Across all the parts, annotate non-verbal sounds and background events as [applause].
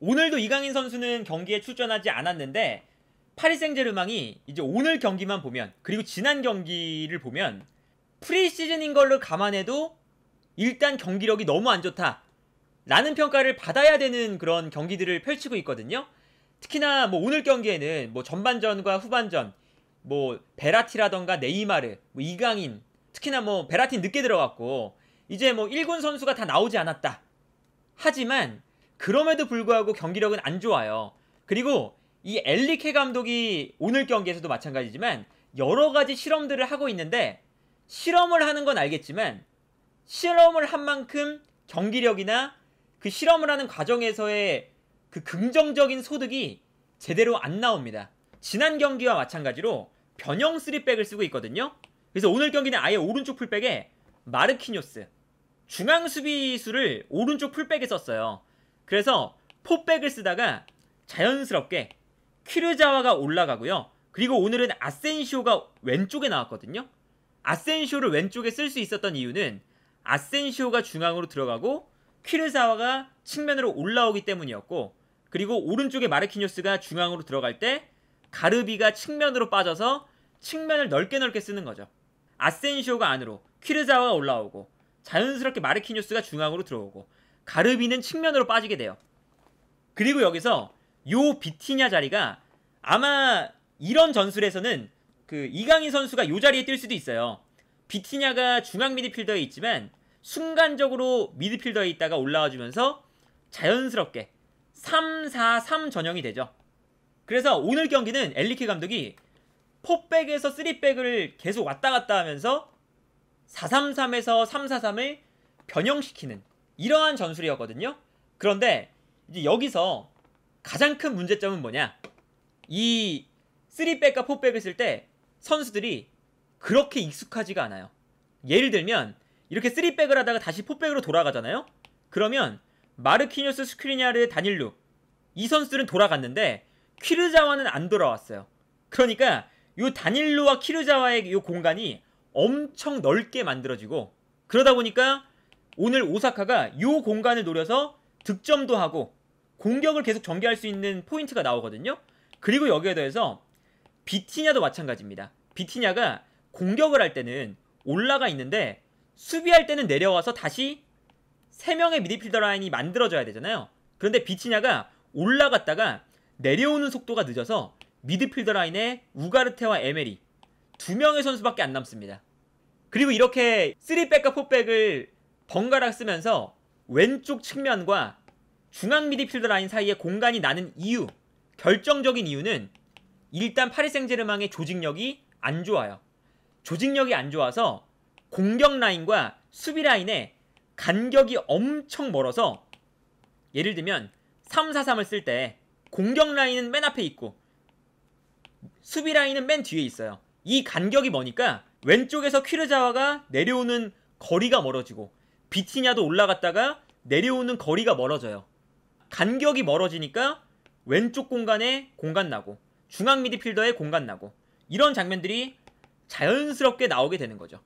오늘도 이강인 선수는 경기에 출전하지 않았는데 파리 생제르망이 이제 오늘 경기만 보면 그리고 지난 경기를 보면 프리시즌인 걸로 감안해도 일단 경기력이 너무 안 좋다 라는 평가를 받아야 되는 그런 경기들을 펼치고 있거든요. 특히나 뭐 오늘 경기에는 뭐 전반전과 후반전 뭐 베라티라던가 네이마르, 뭐 이강인 특히나 뭐베라티 늦게 들어갔고 이제 뭐 1군 선수가 다 나오지 않았다. 하지만 그럼에도 불구하고 경기력은 안 좋아요. 그리고 이 엘리케 감독이 오늘 경기에서도 마찬가지지만 여러 가지 실험들을 하고 있는데 실험을 하는 건 알겠지만 실험을 한 만큼 경기력이나 그 실험을 하는 과정에서의 그 긍정적인 소득이 제대로 안 나옵니다. 지난 경기와 마찬가지로 변형 3백을 쓰고 있거든요. 그래서 오늘 경기는 아예 오른쪽 풀백에 마르키뇨스 중앙 수비수를 오른쪽 풀백에 썼어요. 그래서 포백을 쓰다가 자연스럽게 키르자와가 올라가고요. 그리고 오늘은 아센시오가 왼쪽에 나왔거든요. 아센시오를 왼쪽에 쓸 수 있었던 이유는 아센시오가 중앙으로 들어가고 키르자와가 측면으로 올라오기 때문이었고 그리고 오른쪽에 마르키뉴스가 중앙으로 들어갈 때 가르비가 측면으로 빠져서 측면을 넓게 넓게 쓰는 거죠. 아센시오가 안으로 키르자와가 올라오고 자연스럽게 마르키뉴스가 중앙으로 들어오고 가르비는 측면으로 빠지게 돼요. 그리고 여기서 요 비티냐 자리가 아마 이런 전술에서는 그 이강인 선수가 요 자리에 뛸 수도 있어요. 비티냐가 중앙 미드필더에 있지만 순간적으로 미드필더에 있다가 올라와 주면서 자연스럽게 3-4-3 전형이 되죠. 그래서 오늘 경기는 엘리케 감독이 포백에서 3백을 계속 왔다 갔다 하면서 4-3-3에서 3-4-3을 변형시키는 이러한 전술이었거든요. 그런데 이제 여기서 가장 큰 문제점은 뭐냐? 이 3백과 4백을 쓸 때 선수들이 그렇게 익숙하지가 않아요. 예를 들면 이렇게 3백을 하다가 다시 4백으로 돌아가잖아요. 그러면 마르키뉴스, 스크리냐르, 의 다닐루 이 선수들은 돌아갔는데 키르자와는 안 돌아왔어요. 그러니까 요 다닐루와 키르자와의 요 공간이 엄청 넓게 만들어지고 그러다 보니까 오늘 오사카가 요 공간을 노려서 득점도 하고 공격을 계속 전개할 수 있는 포인트가 나오거든요. 그리고 여기에 더해서 비티냐도 마찬가지입니다. 비티냐가 공격을 할 때는 올라가 있는데 수비할 때는 내려와서 다시 3명의 미드필더 라인이 만들어져야 되잖아요. 그런데 비티냐가 올라갔다가 내려오는 속도가 늦어서 미드필더 라인에 우가르테와 에메리 두 명의 선수밖에 안 남습니다. 그리고 이렇게 3백과 4백을 번갈아 쓰면서 왼쪽 측면과 중앙 미디필드 라인 사이에 공간이 나는 이유 결정적인 이유는 일단 파리 생제르망의 조직력이 안 좋아요. 조직력이 안 좋아서 공격 라인과 수비 라인의 간격이 엄청 멀어서 예를 들면 3-4-3을 쓸 때 공격 라인은 맨 앞에 있고 수비 라인은 맨 뒤에 있어요. 이 간격이 머니까 왼쪽에서 퀴르자와가 내려오는 거리가 멀어지고 비티냐도 올라갔다가 내려오는 거리가 멀어져요. 간격이 멀어지니까 왼쪽 공간에 공간 나고 중앙 미드필더에 공간 나고 이런 장면들이 자연스럽게 나오게 되는 거죠.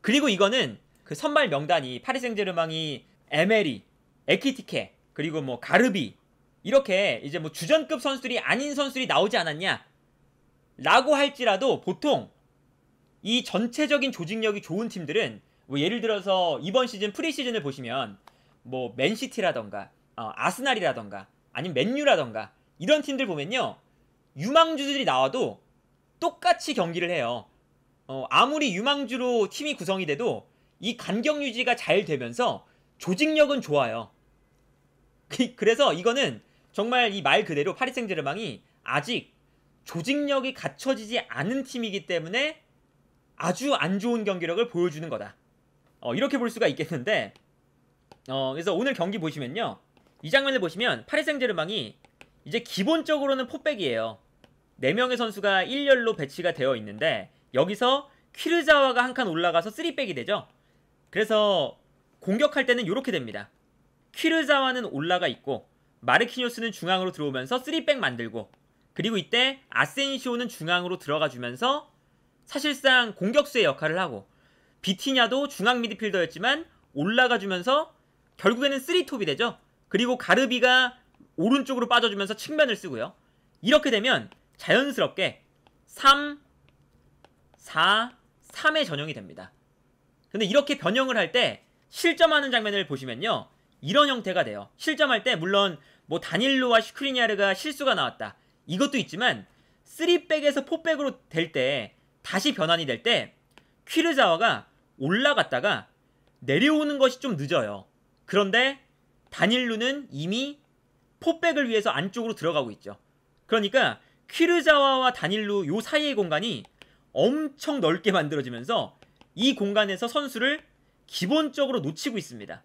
그리고 이거는 그 선발 명단이 파리 생제르망이 에메리, 에키티케 그리고 뭐 가르비 이렇게 이제 뭐 주전급 선수들이 아닌 선수들이 나오지 않았냐 라고 할지라도 보통 이 전체적인 조직력이 좋은 팀들은 뭐 예를 들어서 이번 시즌 프리시즌을 보시면 뭐 맨시티라던가 어, 아스날이라던가 아니면 맨유라던가 이런 팀들 보면요 유망주들이 나와도 똑같이 경기를 해요 어, 아무리 유망주로 팀이 구성이 돼도 이 간격 유지가 잘 되면서 조직력은 좋아요 그, 그래서 이거는 정말 이 말 그대로 파리 생제르망이 아직 조직력이 갖춰지지 않은 팀이기 때문에 아주 안 좋은 경기력을 보여주는 거다 어, 이렇게 볼 수가 있겠는데 어, 그래서 오늘 경기 보시면요. 이 장면을 보시면 파리 생제르망이 이제 기본적으로는 포백이에요. 4명의 선수가 1열로 배치가 되어 있는데 여기서 퀴르자와가 한 칸 올라가서 3백이 되죠. 그래서 공격할 때는 이렇게 됩니다. 퀴르자와는 올라가 있고 마르키뇨스는 중앙으로 들어오면서 3백 만들고 그리고 이때 아센시오는 중앙으로 들어가 주면서 사실상 공격수의 역할을 하고 비티냐도 중앙 미드필더였지만 올라가 주면서 결국에는 3톱이 되죠. 그리고 가르비가 오른쪽으로 빠져주면서 측면을 쓰고요. 이렇게 되면 자연스럽게 3, 4, 3의 전형이 됩니다. 근데 이렇게 변형을 할 때 실점하는 장면을 보시면요. 이런 형태가 돼요. 실점할 때 물론 뭐 다닐로와 슈크리니아르가 실수가 나왔다. 이것도 있지만 3백에서 4백으로 될 때 다시 변환이 될 때 퀴르자와가 올라갔다가 내려오는 것이 좀 늦어요. 그런데 단일루는 이미 포백을 위해서 안쪽으로 들어가고 있죠. 그러니까 퀴르자와와 단일루 요 사이의 공간이 엄청 넓게 만들어지면서 이 공간에서 선수를 기본적으로 놓치고 있습니다.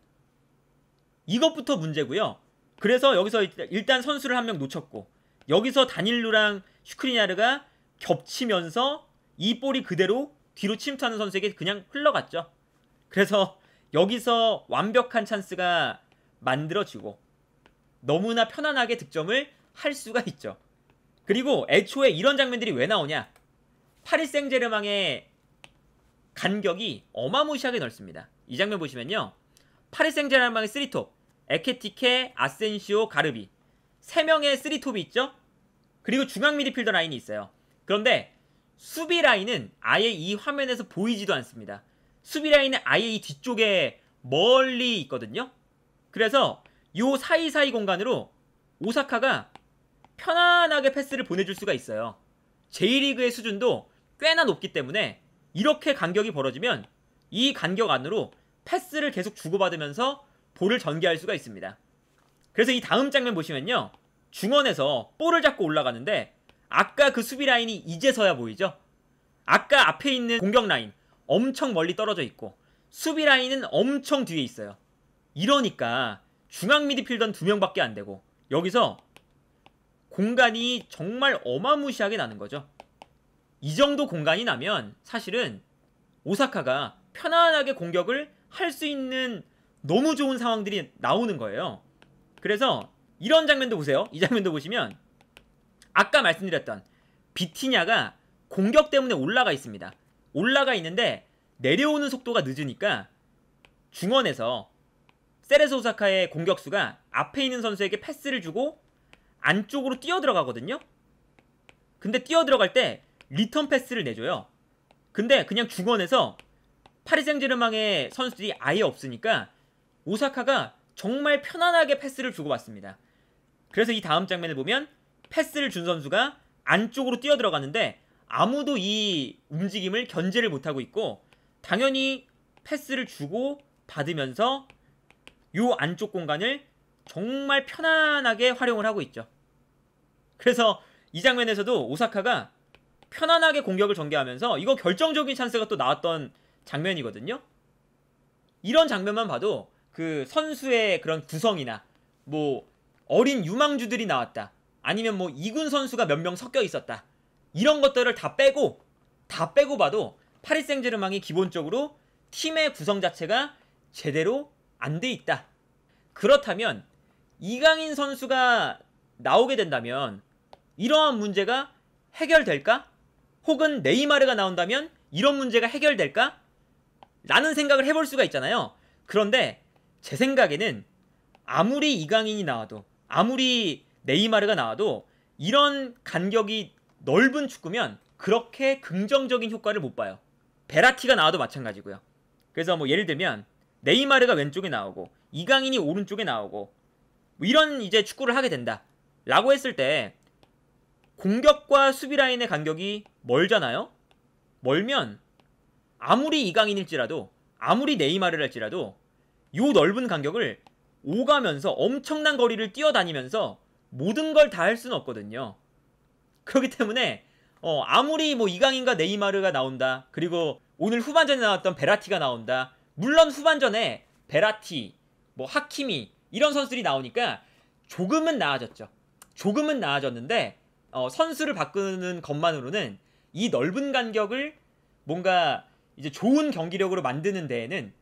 이것부터 문제고요. 그래서 여기서 일단 선수를 한 명 놓쳤고 여기서 단일루랑 슈크리냐르가 겹치면서 이 볼이 그대로 뒤로 침투하는 선수에게 그냥 흘러갔죠. 그래서 여기서 완벽한 찬스가 만들어지고 너무나 편안하게 득점을 할 수가 있죠. 그리고 애초에 이런 장면들이 왜 나오냐? 파리 생제르망의 간격이 어마무시하게 넓습니다. 이 장면 보시면요. 파리 생제르망의 쓰리톱, 에케티케, 아센시오, 가르비 세 명의 쓰리톱이 있죠? 그리고 중앙 미드필더 라인이 있어요. 그런데 수비 라인은 아예 이 화면에서 보이지도 않습니다. 수비 라인은 아예 이 뒤쪽에 멀리 있거든요. 그래서 요 사이사이 공간으로 오사카가 편안하게 패스를 보내줄 수가 있어요. J리그의 수준도 꽤나 높기 때문에 이렇게 간격이 벌어지면 이 간격 안으로 패스를 계속 주고받으면서 볼을 전개할 수가 있습니다. 그래서 이 다음 장면 보시면요. 중원에서 볼을 잡고 올라가는데 아까 그 수비 라인이 이제서야 보이죠? 아까 앞에 있는 공격 라인 엄청 멀리 떨어져 있고 수비 라인은 엄청 뒤에 있어요. 이러니까 중앙 미드필던두 명밖에 안 되고 여기서 공간이 정말 어마무시하게 나는 거죠. 이 정도 공간이 나면 사실은 오사카가 편안하게 공격을 할 수 있는 너무 좋은 상황들이 나오는 거예요. 그래서 이런 장면도 보세요. 이 장면도 보시면 아까 말씀드렸던 비티냐가 공격 때문에 올라가 있습니다. 올라가 있는데 내려오는 속도가 늦으니까 중원에서 세레소사카의 오 공격수가 앞에 있는 선수에게 패스를 주고 안쪽으로 뛰어 들어가거든요. 근데 뛰어 들어갈 때 리턴 패스를 내줘요. 근데 그냥 중원에서 파리 생제르망의 선수들이 아예 없으니까 오사카가 정말 편안하게 패스를 주고왔습니다 그래서 이 다음 장면을 보면 패스를 준 선수가 안쪽으로 뛰어들어갔는데 아무도 이 움직임을 견제를 못하고 있고 당연히 패스를 주고 받으면서 요 안쪽 공간을 정말 편안하게 활용을 하고 있죠. 그래서 이 장면에서도 오사카가 편안하게 공격을 전개하면서 이거 결정적인 찬스가 또 나왔던 장면이거든요. 이런 장면만 봐도 그 선수의 그런 구성이나 뭐 어린 유망주들이 나왔다. 아니면 뭐 이군 선수가 몇 명 섞여 있었다. 이런 것들을 다 빼고 다 빼고 봐도 파리 생제르맹이 기본적으로 팀의 구성 자체가 제대로 안 돼 있다. 그렇다면 이강인 선수가 나오게 된다면 이러한 문제가 해결될까? 혹은 네이마르가 나온다면 이런 문제가 해결될까? 라는 생각을 해볼 수가 있잖아요. 그런데 제 생각에는 아무리 이강인이 나와도 아무리 네이마르가 나와도 이런 간격이 넓은 축구면 그렇게 긍정적인 효과를 못 봐요. 베라티가 나와도 마찬가지고요. 그래서 뭐 예를 들면 네이마르가 왼쪽에 나오고 이강인이 오른쪽에 나오고 뭐 이런 이제 축구를 하게 된다라고 했을 때 공격과 수비 라인의 간격이 멀잖아요. 멀면 아무리 이강인일지라도 아무리 네이마르랄지라도 요 넓은 간격을 오가면서 엄청난 거리를 뛰어다니면서 모든 걸 다 할 수는 없거든요. 그렇기 때문에 어, 아무리 뭐 이강인과 네이마르가 나온다. 그리고 오늘 후반전에 나왔던 베라티가 나온다. 물론 후반전에 베라티, 뭐 하키미 이런 선수들이 나오니까 조금은 나아졌죠. 조금은 나아졌는데 어, 선수를 바꾸는 것만으로는 이 넓은 간격을 뭔가 이제 좋은 경기력으로 만드는 데에는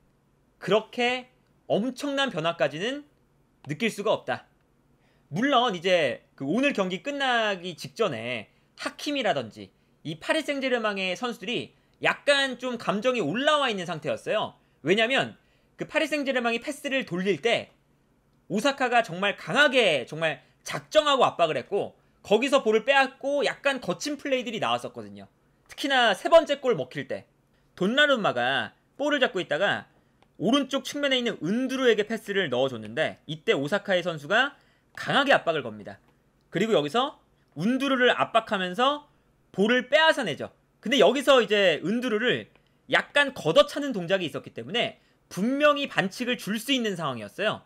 그렇게 엄청난 변화까지는 느낄 수가 없다. 물론 이제 그 오늘 경기 끝나기 직전에 하킴이라든지 이 파리 생제르맹의 선수들이 약간 좀 감정이 올라와 있는 상태였어요. 왜냐면 하그 파리 생제르맹이 패스를 돌릴 때 오사카가 정말 강하게 정말 작정하고 압박을 했고 거기서 볼을 빼앗고 약간 거친 플레이들이 나왔었거든요. 특히나 세 번째 골 먹힐 때 돈나룸마가 볼을 잡고 있다가 오른쪽 측면에 있는 은두루에게 패스를 넣어줬는데 이때 오사카의 선수가 강하게 압박을 겁니다. 그리고 여기서 운두르를 압박하면서 볼을 빼앗아내죠. 근데 여기서 이제 은두르를 약간 걷어차는 동작이 있었기 때문에 분명히 반칙을 줄 수 있는 상황이었어요.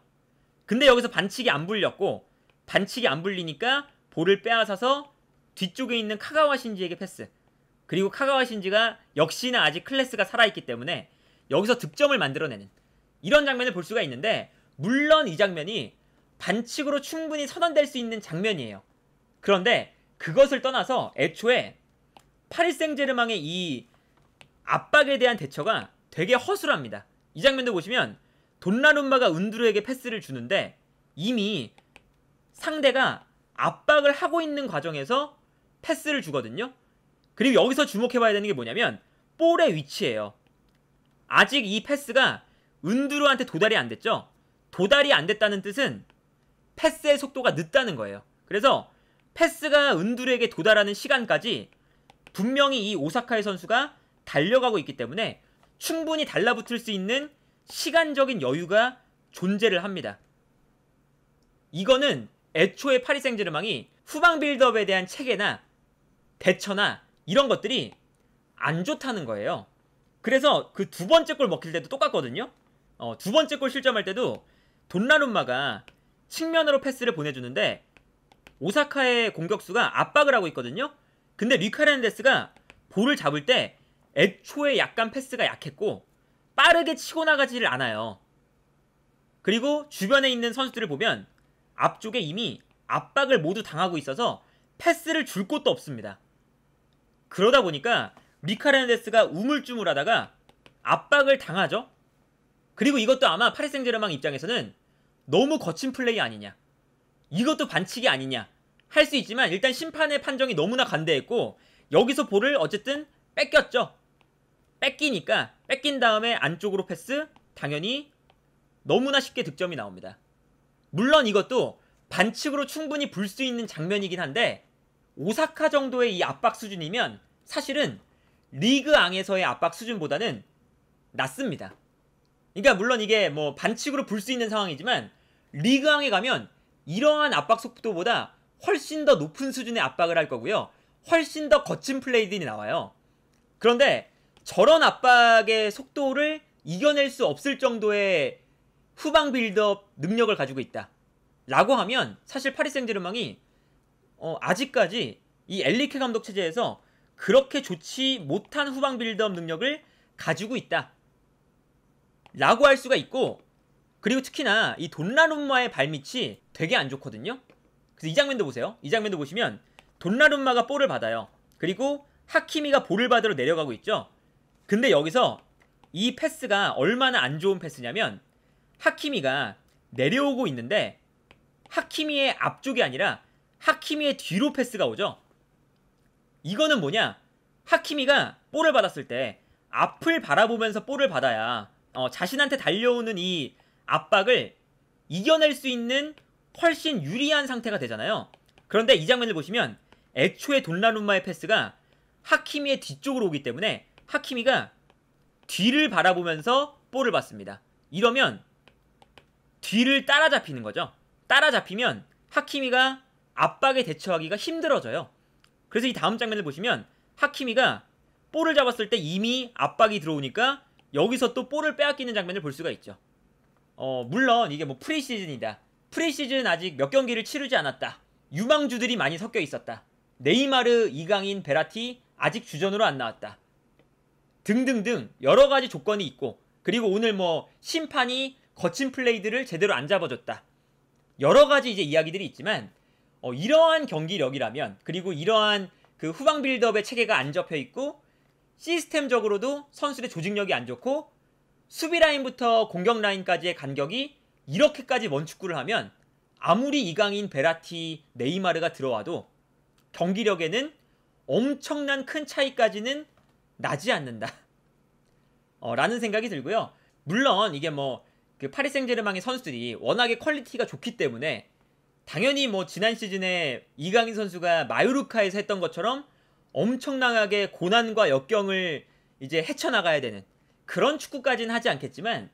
근데 여기서 반칙이 안 불렸고 반칙이 안 불리니까 볼을 빼앗아서 뒤쪽에 있는 카가와 신지에게 패스. 그리고 카가와 신지가 역시나 아직 클래스가 살아있기 때문에 여기서 득점을 만들어내는 이런 장면을 볼 수가 있는데 물론 이 장면이 반칙으로 충분히 선언될 수 있는 장면이에요. 그런데 그것을 떠나서 애초에 파리 생제르망의 이 압박에 대한 대처가 되게 허술합니다. 이 장면도 보시면 돈나룸마가 은두르에게 패스를 주는데 이미 상대가 압박을 하고 있는 과정에서 패스를 주거든요. 그리고 여기서 주목해봐야 되는 게 뭐냐면 볼의 위치예요. 아직 이 패스가 은두루한테 도달이 안 됐죠. 도달이 안 됐다는 뜻은 패스의 속도가 늦다는 거예요. 그래서 패스가 은둘에게 도달하는 시간까지 분명히 이 오사카의 선수가 달려가고 있기 때문에 충분히 달라붙을 수 있는 시간적인 여유가 존재를 합니다. 이거는 애초에 파리 생제르망이 후방 빌드업에 대한 체계나 대처나 이런 것들이 안 좋다는 거예요. 그래서 그 두 번째 골 먹힐 때도 똑같거든요. 어, 두 번째 골 실점할 때도 돈나룸마가 측면으로 패스를 보내주는데 오사카의 공격수가 압박을 하고 있거든요. 근데 리카렌데스가 볼을 잡을 때 애초에 약간 패스가 약했고 빠르게 치고 나가지를 않아요. 그리고 주변에 있는 선수들을 보면 앞쪽에 이미 압박을 모두 당하고 있어서 패스를 줄 곳도 없습니다. 그러다 보니까 리카렌데스가 우물쭈물하다가 압박을 당하죠. 그리고 이것도 아마 파리 생제르망 입장에서는 너무 거친 플레이 아니냐. 이것도 반칙이 아니냐. 할 수 있지만 일단 심판의 판정이 너무나 간대했고 여기서 볼을 어쨌든 뺏겼죠. 뺏기니까 뺏긴 다음에 안쪽으로 패스 당연히 너무나 쉽게 득점이 나옵니다. 물론 이것도 반칙으로 충분히 볼 수 있는 장면이긴 한데 오사카 정도의 이 압박 수준이면 사실은 리그 앙에서의 압박 수준보다는 낮습니다. 그러니까 물론 이게 뭐 반칙으로 볼 수 있는 상황이지만 리그왕에 가면 이러한 압박 속도보다 훨씬 더 높은 수준의 압박을 할 거고요. 훨씬 더 거친 플레이들이 나와요. 그런데 저런 압박의 속도를 이겨낼 수 없을 정도의 후방 빌드업 능력을 가지고 있다. 라고 하면 사실 파리 생제르맹이 어, 아직까지 이 엘리케 감독 체제에서 그렇게 좋지 못한 후방 빌드업 능력을 가지고 있다. 라고 할 수가 있고 그리고 특히나 이 돈라룸마의 발밑이 되게 안 좋거든요. 그래서 이 장면도 보세요. 이 장면도 보시면 돈라룸마가 볼을 받아요. 그리고 하키미가 볼을 받으러 내려가고 있죠. 근데 여기서 이 패스가 얼마나 안 좋은 패스냐면 하키미가 내려오고 있는데 하키미의 앞쪽이 아니라 하키미의 뒤로 패스가 오죠. 이거는 뭐냐? 하키미가 볼을 받았을 때 앞을 바라보면서 볼을 받아야 어, 자신한테 달려오는 이 압박을 이겨낼 수 있는 훨씬 유리한 상태가 되잖아요. 그런데 이 장면을 보시면 애초에 돈라룸마의 패스가 하키미의 뒤쪽으로 오기 때문에 하키미가 뒤를 바라보면서 볼을 받습니다. 이러면 뒤를 따라잡히는 거죠. 따라잡히면 하키미가 압박에 대처하기가 힘들어져요. 그래서 이 다음 장면을 보시면 하키미가 볼을 잡았을 때 이미 압박이 들어오니까 여기서 또 볼을 빼앗기는 장면을 볼 수가 있죠. 어, 물론 이게 뭐 프리시즌이다. 프리시즌 아직 몇 경기를 치르지 않았다. 유망주들이 많이 섞여 있었다. 네이마르, 이강인, 베라티 아직 주전으로 안 나왔다. 등등등 여러 가지 조건이 있고 그리고 오늘 뭐 심판이 거친 플레이들을 제대로 안 잡아줬다. 여러 가지 이제 이야기들이 있지만 어, 이러한 경기력이라면 그리고 이러한 그 후방 빌드업의 체계가 안 접혀 있고 시스템적으로도 선수들의 조직력이 안 좋고 수비 라인부터 공격 라인까지의 간격이 이렇게까지 먼 축구를 하면 아무리 이강인, 베라티, 네이마르가 들어와도 경기력에는 엄청난 큰 차이까지는 나지 않는다. [laughs] 어, 라는 생각이 들고요. 물론 이게 뭐 그 파리 생제르맹의 선수들이 워낙에 퀄리티가 좋기 때문에 당연히 뭐 지난 시즌에 이강인 선수가 마요르카에서 했던 것처럼 엄청나게 고난과 역경을 이제 헤쳐나가야 되는 그런 축구까지는 하지 않겠지만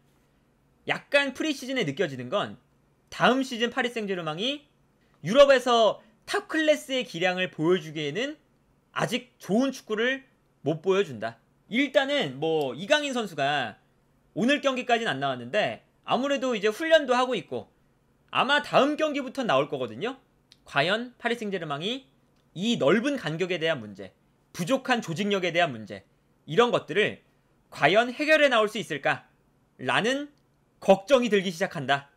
약간 프리시즌에 느껴지는 건 다음 시즌 파리 생제르맹이 유럽에서 탑 클래스의 기량을 보여주기에는 아직 좋은 축구를 못 보여준다. 일단은 뭐 이강인 선수가 오늘 경기까지는 안 나왔는데 아무래도 이제 훈련도 하고 있고 아마 다음 경기부터 나올 거거든요. 과연 파리 생제르맹이 이 넓은 간격에 대한 문제, 부족한 조직력에 대한 문제 이런 것들을 과연 해결해 나올 수 있을까? 라는 걱정이 들기 시작한다.